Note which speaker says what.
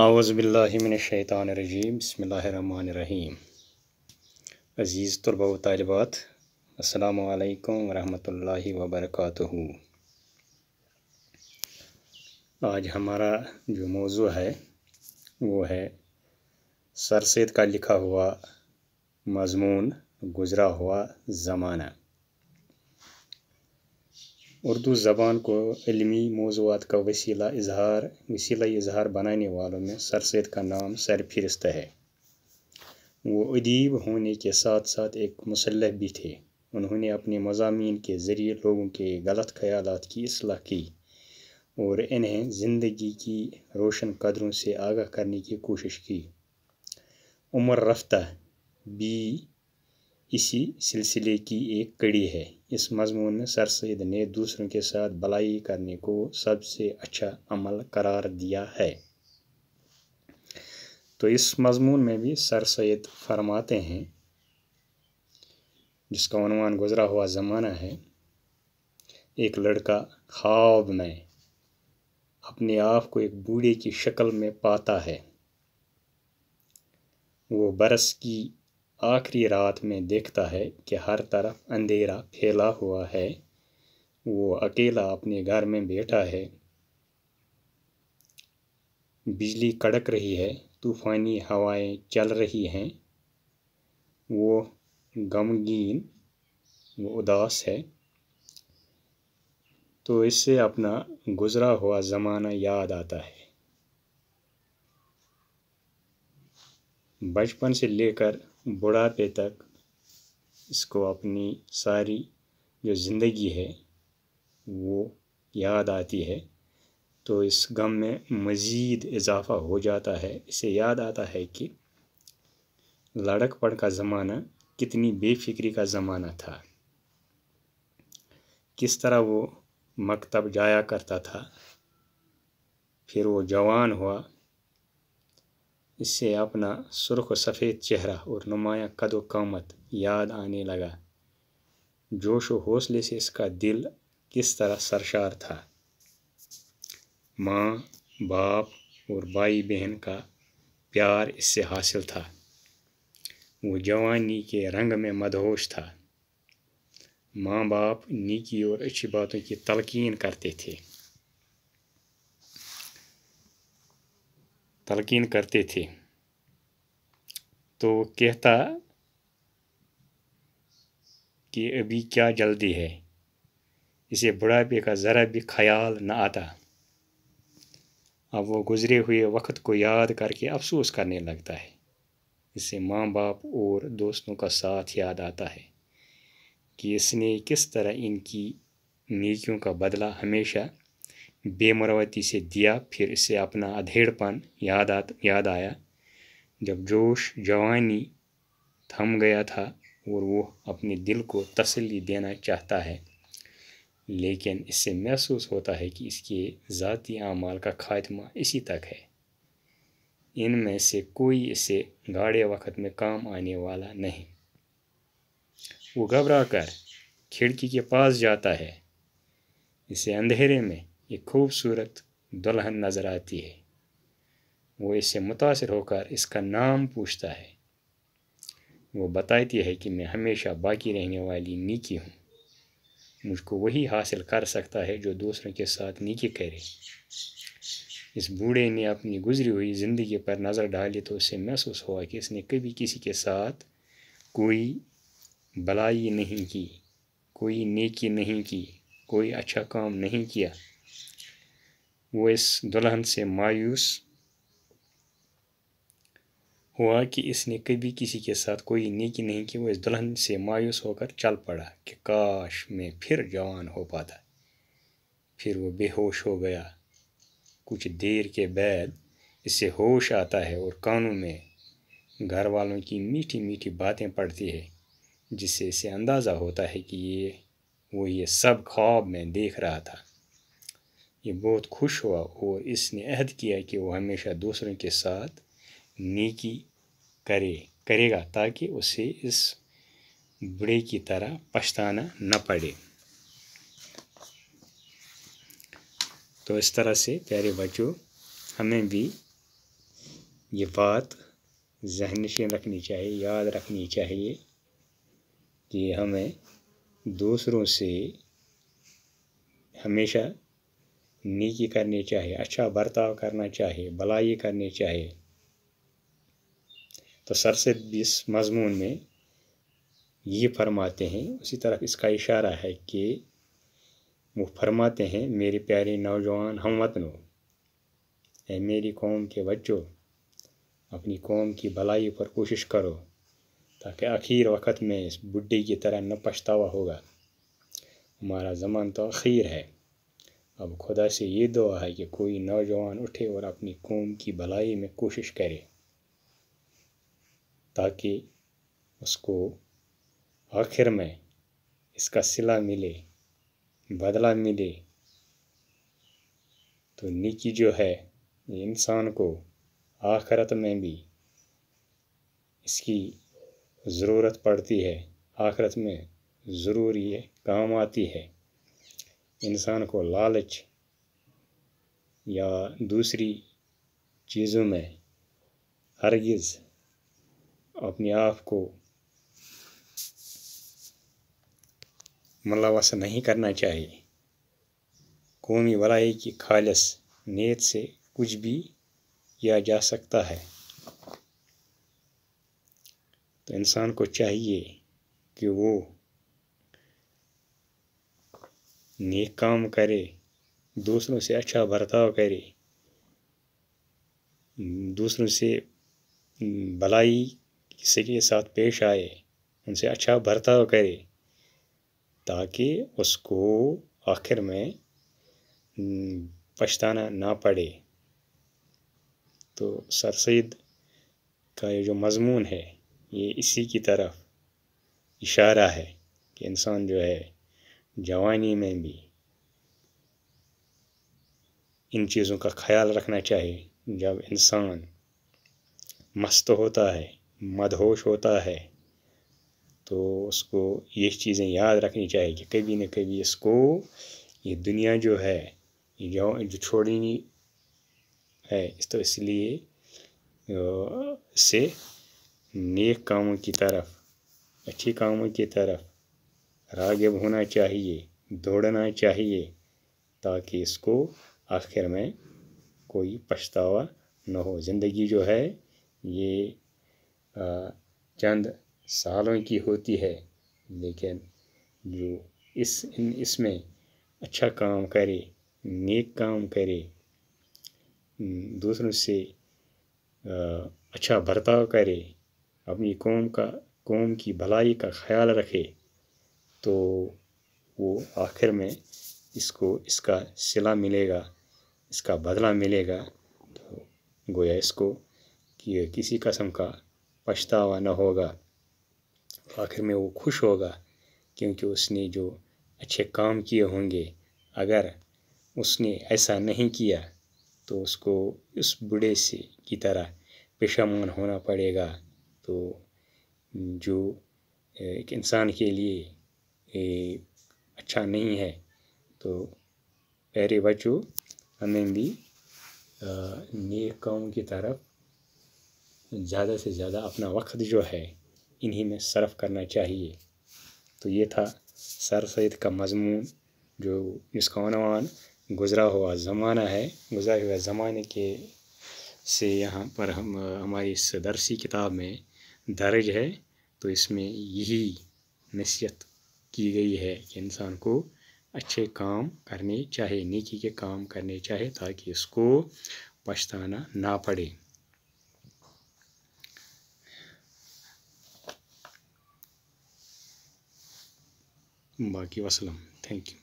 Speaker 1: आउज़बिल्लिमिनशैतानरजीम बसमीम अज़ीज़ तुरबा तलबात असलकम वरहल वबरकatuहू आज हमारा जो मौजू है वो है सर सैद का लिखा हुआ मज़मून गुज़रा हुआ ज़माना उर्दू ज़बान को इलमी मौजूद का वसीला इजहार वसीला इजहार बनाने वालों में सर सैद का नाम सरफहरिस्त है वो अदीब होने के साथ साथ एक मुसलह भी थे उन्होंने अपने मजामी के ज़रिए लोगों के गलत ख्याल की असलाह की और इन्हें ज़िंदगी की रोशन कदरों से आगाह करने की कोशिश की उम्र रफ्ता बी इसी सिलसिले की एक कड़ी है इस मजमून में सर सैद ने दूसरों के साथ भलाई करने को सबसे अच्छा अमल करार दिया है तो इस मजमून में भी सर सैद फरमाते हैं जिसका अनुमान गुज़रा हुआ ज़माना है एक लड़का ख्वाब में अपने आप को एक बूढ़े की शक्ल में पाता है वो बरस की आखिरी रात में देखता है कि हर तरफ अंधेरा फैला हुआ है वो अकेला अपने घर में बैठा है बिजली कड़क रही है तूफ़ानी हवाएं चल रही हैं वो गमगीन वो उदास है तो इससे अपना गुज़रा हुआ ज़माना याद आता है बचपन से लेकर बुढ़ापे तक इसको अपनी सारी जो ज़िंदगी है वो याद आती है तो इस गम में मज़ीद इजाफ़ा हो जाता है इसे याद आता है कि लड़कपन का ज़माना कितनी बेफिक्री का ज़माना था किस तरह वो मकतब जाया करता था फिर वो जवान हुआ इससे अपना सुर्ख सफ़ेद चेहरा और नुमाया कद कामत याद आने लगा जोश व हौसले से इसका दिल किस तरह सरशार था माँ बाप और भाई बहन का प्यार इससे हासिल था वो जवानी के रंग में मदहोश था माँ बाप नीकी और अच्छी बातों की तलकीन करते थे तलकिन करते थे तो कहता कि अभी क्या जल्दी है इसे बुढ़ापे का ज़रा भी ख्याल न आता अब वो गुज़रे हुए वक्त को याद करके अफसोस करने लगता है इसे माँ बाप और दोस्तों का साथ याद आता है कि इसने किस तरह इनकी नीकियों का बदला हमेशा बेमरवती से दिया फिर इसे अपना अधेड़पन याद आ याद आया जब जोश जवानी थम गया था और वो अपने दिल को तसली देना चाहता है लेकिन इससे महसूस होता है कि इसके ज़ाती अमाल का खात्मा इसी तक है इनमें से कोई इसे गाड़े वक्त में काम आने वाला नहीं वो घबरा कर खिड़की के पास जाता है इसे अंधेरे में एक खूबसूरत दुल्हन नज़र आती है वो इससे मुतासर होकर इसका नाम पूछता है वो बताती है कि मैं हमेशा बाकी रहने वाली नीकी हूँ मुझको वही हासिल कर सकता है जो दूसरों के साथ नीकी करे इस बूढ़े ने अपनी गुजरी हुई ज़िंदगी पर नज़र डाली तो उसे महसूस हुआ कि इसने कभी किसी के साथ कोई भलाई नहीं की कोई नेकी नहीं की कोई अच्छा काम नहीं किया वो इस दुल्हन से मायूस हुआ कि इसने कभी किसी के साथ कोई नेकी नहीं की वो इस दुल्हन से मायूस होकर चल पड़ा कि काश मैं फिर जवान हो पाता फिर वो बेहोश हो गया कुछ देर के बाद इससे होश आता है और कानों में घर वालों की मीठी मीठी बातें पड़ती है जिससे इसे अंदाज़ा होता है कि ये वो ये सब ख्वाब में देख रहा था ये बहुत खुश हुआ और इसने अहद किया कि वो हमेशा दूसरों के साथ नेकी करे करेगा ताकि उसे इस बुरे की तरह पछताना न पड़े तो इस तरह से प्यारे बच्चों हमें भी ये बात जहन से रखनी चाहिए याद रखनी चाहिए कि हमें दूसरों से हमेशा नीकी करनी चाहिए अच्छा बर्ताव करना चाहिए भलाई करनी चाहिए तो सर से इस मजमून में ये फरमाते हैं उसी तरफ इसका इशारा है कि वो फरमाते हैं मेरे प्यारे नौजवान हम वतनों ए मेरी कौम के बच्चों अपनी कौम की भलाई पर कोशिश करो ताकि आखिर वक्त में इस बुढ़ी की तरह न पछतावा होगा हमारा जमान तो अखीर है अब खुदा से ये दुआ है कि कोई नौजवान उठे और अपनी कौम की भलाई में कोशिश करे ताकि उसको आखिर में इसका सिला मिले बदला मिले तो निकी जो है इंसान को आखरत में भी इसकी ज़रूरत पड़ती है आखरत में ज़रूरी काम आती है इंसान को लालच या दूसरी चीज़ों में हरगिज़ अपने आप को मुलवस नहीं करना चाहिए कौमी वलाई की खालस नीयत से कुछ भी किया जा सकता है तो इंसान को चाहिए कि वो नेक काम करे दूसरों से अच्छा बर्ताव करे दूसरों से भलाई किसी के साथ पेश आए उनसे अच्छा बर्ताव करे ताकि उसको आखिर में पछताना ना पड़े तो सर सैद का ये जो मजमून है ये इसी की तरफ इशारा है कि इंसान जो है जवानी में भी इन चीज़ों का ख्याल रखना चाहिए जब इंसान मस्त होता है मदहोश होता है तो उसको ये चीज़ें याद रखनी चाहिए कि कभी न कभी इसको ये दुनिया जो है ये जो, जो छोड़नी है तो इसलिए से नेक कामों की तरफ अच्छी कामों की तरफ रागिब होना चाहिए दौड़ना चाहिए ताकि इसको आखिर में कोई पछतावा न हो ज़िंदगी जो है ये चंद सालों की होती है लेकिन जो इस इसमें अच्छा काम करे नेक काम करे दूसरों से अच्छा बर्ताव करे अपनी कौम का कौम की भलाई का ख्याल रखे तो वो आखिर में इसको इसका सिला मिलेगा इसका बदला मिलेगा तो गोया इसको कि किसी कसम का पछतावा न होगा आखिर में वो खुश होगा क्योंकि उसने जो अच्छे काम किए होंगे अगर उसने ऐसा नहीं किया तो उसको उस बूढ़े से की तरह पेशामान होना पड़ेगा तो जो एक इंसान के लिए ये अच्छा नहीं है तो पहले बच्चों हमें भी नेक की तरफ ज़्यादा से ज़्यादा अपना वक्त जो है इन्हीं में सर्फ करना चाहिए तो ये था सर सैद का मजमून जो इसका अनवान गुज़रा हुआ ज़माना है गुज़रा हुआ ज़माने के से यहाँ पर हम हमारी इस दरसी किताब में दर्ज है तो इसमें यही नसीहत की गई है कि इंसान को अच्छे काम करने चाहिए नेकी के काम करने चाहिए ताकि इसको पछताना ना पड़े बाकी वसलम थैंक यू